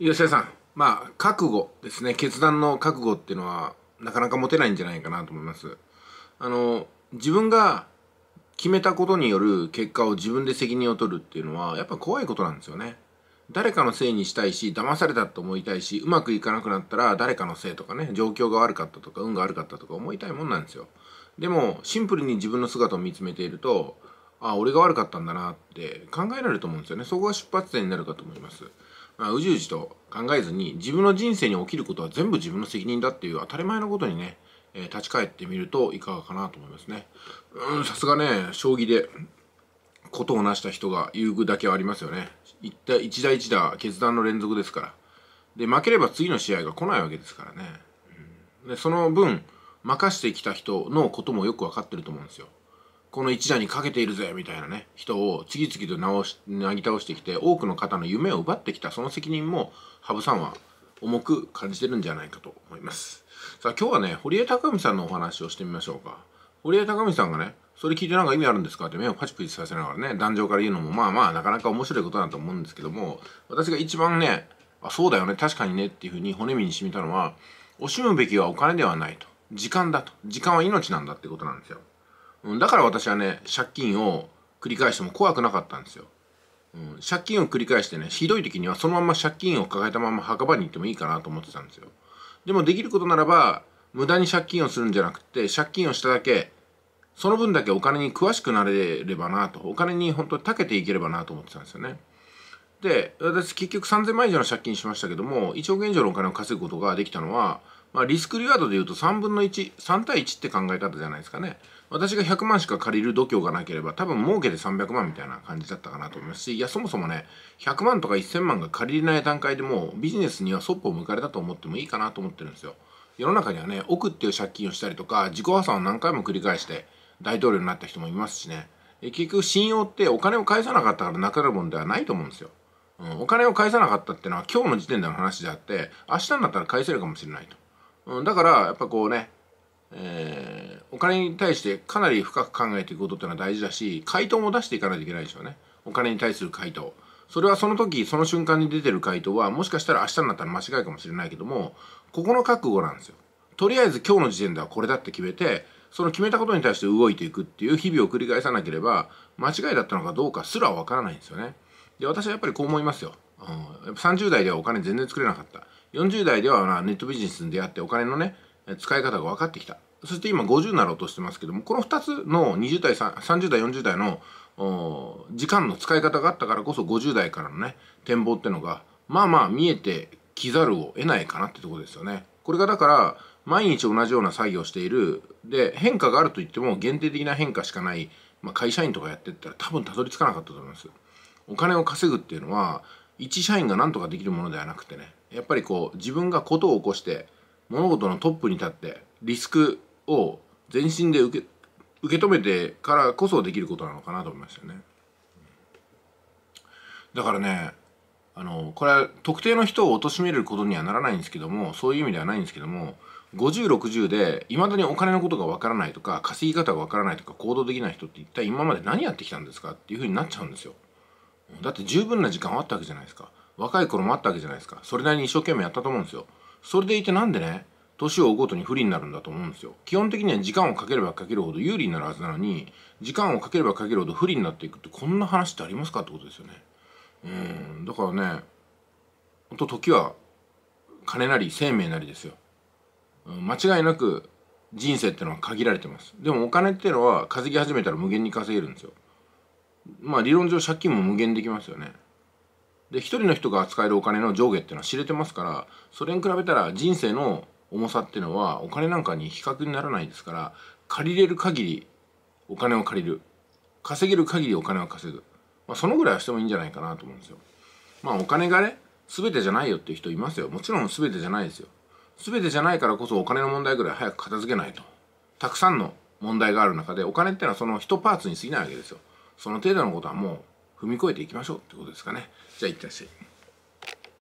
吉田さん、まあ、覚悟ですね。決断の覚悟っていうのは、なかなか持てないんじゃないかなと思います。あの、自分が決めたことによる結果を自分で責任を取るっていうのは、やっぱ怖いことなんですよね。誰かのせいにしたいし、騙されたと思いたいし、うまくいかなくなったら誰かのせいとかね、状況が悪かったとか、運が悪かったとか思いたいもんなんですよ。でも、シンプルに自分の姿を見つめていると、あ、俺が悪かったんだなって考えられると思うんですよね。そこが出発点になるかと思います。まあ、うじうじと考えずに自分の人生に起きることは全部自分の責任だっていう当たり前のことにね、えー、立ち返ってみるといかがかなと思いますね。うん、さすがね、将棋でことを成した人が優遇だけはありますよね。一体一打一打決断の連続ですから。で、負ければ次の試合が来ないわけですからね。うん、でその分、任してきた人のこともよく分かってると思うんですよ。この一打にかけているぜみたいなね人を次々と直しなぎ倒してきて多くの方の夢を奪ってきたその責任も羽生さんは重く感じてるんじゃないかと思いますさあ今日はね堀江貴文さんのお話をしてみましょうか堀江貴文さんがねそれ聞いてなんか意味あるんですかって目をパチパチさせながらね壇上から言うのもまあまあなかなか面白いことだと思うんですけども私が一番ねあそうだよね確かにねっていうふうに骨身にしみたのは惜しむべきはお金ではないと時間だと時間は命なんだってことなんですようん、だから私はね借金を繰り返しても怖くなかったんですよ、うん、借金を繰り返してねひどい時にはそのまま借金を抱えたまま墓場に行ってもいいかなと思ってたんですよでもできることならば無駄に借金をするんじゃなくて借金をしただけその分だけお金に詳しくなれればなとお金に本当に長けていければなと思ってたんですよねで私結局3000万以上の借金しましたけども1億円以上のお金を稼ぐことができたのはまあ、リスクリワードでいうと3分の13対1って考え方じゃないですかね私が100万しか借りる度胸がなければ多分儲けで300万みたいな感じだったかなと思いますしいやそもそもね100万とか1000万が借りれない段階でもうビジネスにはそっぽを向かれたと思ってもいいかなと思ってるんですよ世の中にはね億っていう借金をしたりとか自己破産を何回も繰り返して大統領になった人もいますしね結局信用ってお金を返さなかったからなくなるもんではないと思うんですよ、うん、お金を返さなかったってのは今日の時点での話であって明日になったら返せるかもしれないとうん、だからやっぱこうね、えー、お金に対してかなり深く考えていくことっていうのは大事だし回答も出していかないといけないでしょうねお金に対する回答それはその時その瞬間に出てる回答はもしかしたら明日になったら間違いかもしれないけどもここの覚悟なんですよとりあえず今日の時点ではこれだって決めてその決めたことに対して動いていくっていう日々を繰り返さなければ間違いだったのかどうかすらわからないんですよねで私はやっぱりこう思いますよ、うん、やっぱ30代ではお金全然作れなかった40代ではネットビジネスに出会ってお金のね使い方が分かってきたそして今50になろうとしてますけどもこの2つの20代30代40代の時間の使い方があったからこそ50代からのね展望ってのがまあまあ見えてきざるを得ないかなってとこですよね。これがだから毎日同じような作業しているで変化があるといっても限定的な変化しかない、まあ、会社員とかやってったら多分たどり着かなかったと思います。お金を稼ぐっていうのは一社員が何とかできるものではなくてねやっぱりこう自分がとを起こして物事のトップに立ってリスクを全身で受け受け止めてからこそできることなのかなと思いましたね。だからねあのこれは特定の人を貶めることにはならないんですけどもそういう意味ではないんですけども5060でいまだにお金のことがわからないとか稼ぎ方がわからないとか行動できない人って一体今まで何やってきたんですかっていうふうになっちゃうんですよ。だって十分な時間はあったわけじゃないですか。若い頃もあったわけじゃないですかそれなりに一生懸命やったと思うんですよそれでいてなんでね年を追うごとに不利になるんだと思うんですよ基本的には時間をかければかけるほど有利になるはずなのに時間をかければかけるほど不利になっていくってこんな話ってありますかってことですよねうんだからねほんと時は金なり生命なりですよ、うん、間違いなく人生ってのは限られてますでもお金ってのは稼ぎ始めたら無限に稼げるんですよまあ理論上借金も無限できますよねで1人の人が使えるお金の上下っていうのは知れてますからそれに比べたら人生の重さっていうのはお金なんかに比較にならないですから借りれる限りお金を借りる稼げる限りお金を稼ぐ、まあ、そのぐらいはしてもいいんじゃないかなと思うんですよまあお金がね全てじゃないよっていう人いますよもちろん全てじゃないですよ全てじゃないからこそお金の問題ぐらい早く片付けないとたくさんの問題がある中でお金っていうのはその一パーツに過ぎないわけですよその程度のことはもう踏み越えていきましょうってことですかね。じゃあ、いってらっしゃい。